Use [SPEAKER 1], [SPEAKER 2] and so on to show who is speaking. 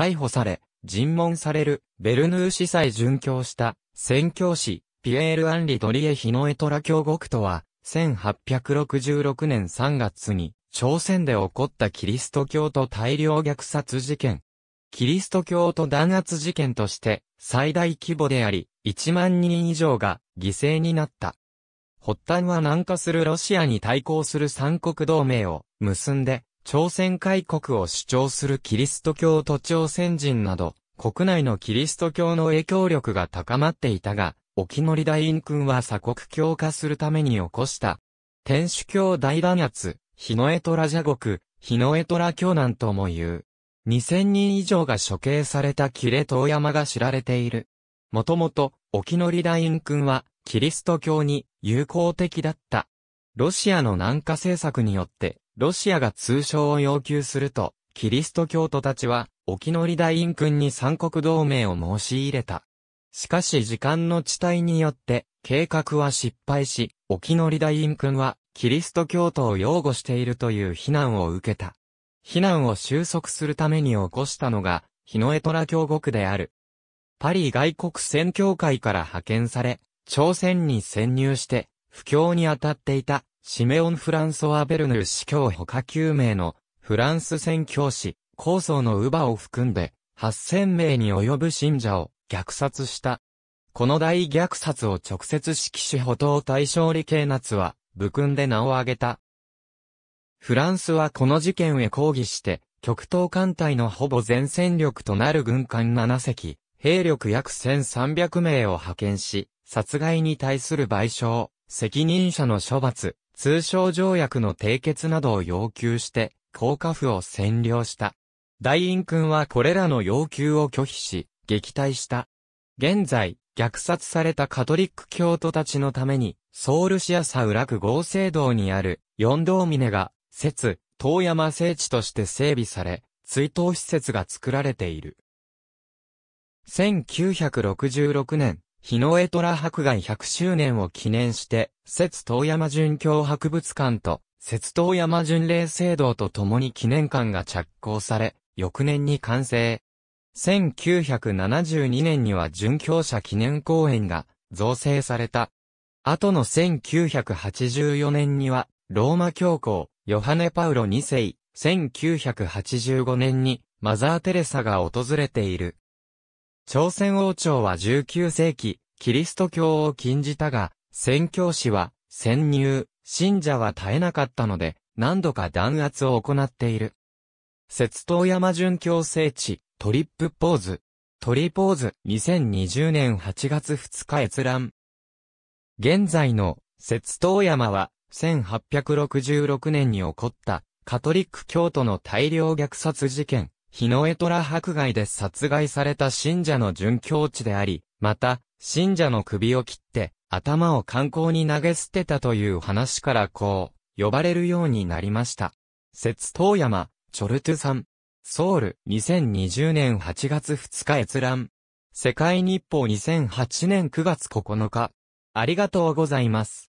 [SPEAKER 1] 逮捕され、尋問される、ベルヌー司祭殉教した、宣教師、ピエール・アンリ・ドリエ・ヒノエトラ教国とは、1866年3月に、朝鮮で起こったキリスト教徒大量虐殺事件。キリスト教徒弾圧事件として、最大規模であり、1万人以上が犠牲になった。発端は南下するロシアに対抗する三国同盟を結んで、朝鮮開国を主張するキリスト教徒朝鮮人など、国内のキリスト教の影響力が高まっていたが、沖則大院君は鎖国強化するために起こした、天主教大弾圧、日の江虎蛇国、日の江虎教難とも言う。2000人以上が処刑されたキレ遠山が知られている。もともと、沖則大院君は、キリスト教に友好的だった。ロシアの南下政策によって、ロシアが通称を要求すると、キリスト教徒たちは、沖乗大院君に三国同盟を申し入れた。しかし時間の地帯によって、計画は失敗し、沖乗大院君は、キリスト教徒を擁護しているという非難を受けた。非難を収束するために起こしたのが、日ノエトラ教国である。パリ外国宣教会から派遣され、朝鮮に潜入して、布教に当たっていたシメオン・フランソワ・ベルヌー司教他9名のフランス宣教師、高想のウバを含んで8000名に及ぶ信者を虐殺した。この大虐殺を直接指揮し補当対象理系夏は、武勲で名を挙げた。フランスはこの事件へ抗議して、極東艦隊のほぼ全戦力となる軍艦7隻、兵力約1300名を派遣し、殺害に対する賠償、責任者の処罰、通商条約の締結などを要求して、高架府を占領した。大院君はこれらの要求を拒否し、撃退した。現在、虐殺されたカトリック教徒たちのために、ソウル市ウラ区合成堂にある、四道峰が、節、遠山聖地として整備され、追悼施設が作られている。1966年、日の江虎博外100周年を記念して、節東山巡教博物館と、節東山巡礼聖堂と共に記念館が着工され、翌年に完成。1972年には巡教者記念公園が造成された。後の1984年には、ローマ教皇、ヨハネ・パウロ2世、1985年にマザー・テレサが訪れている朝鮮王朝は19世紀、キリスト教を禁じたが、宣教師は、潜入、信者は絶えなかったので、何度か弾圧を行っている。雪東山殉教聖地、トリップポーズ。トリポーズ、2020年8月2日閲覧。現在の、雪東山は、1866年に起こった、カトリック教徒の大量虐殺事件、日の江虎迫害で殺害された信者の殉教地であり、また、信者の首を切って、頭を観光に投げ捨てたという話からこう、呼ばれるようになりました。節東山、チョルトゥさん。ソウル、2020年8月2日閲覧。世界日報2008年9月9日。ありがとうございます。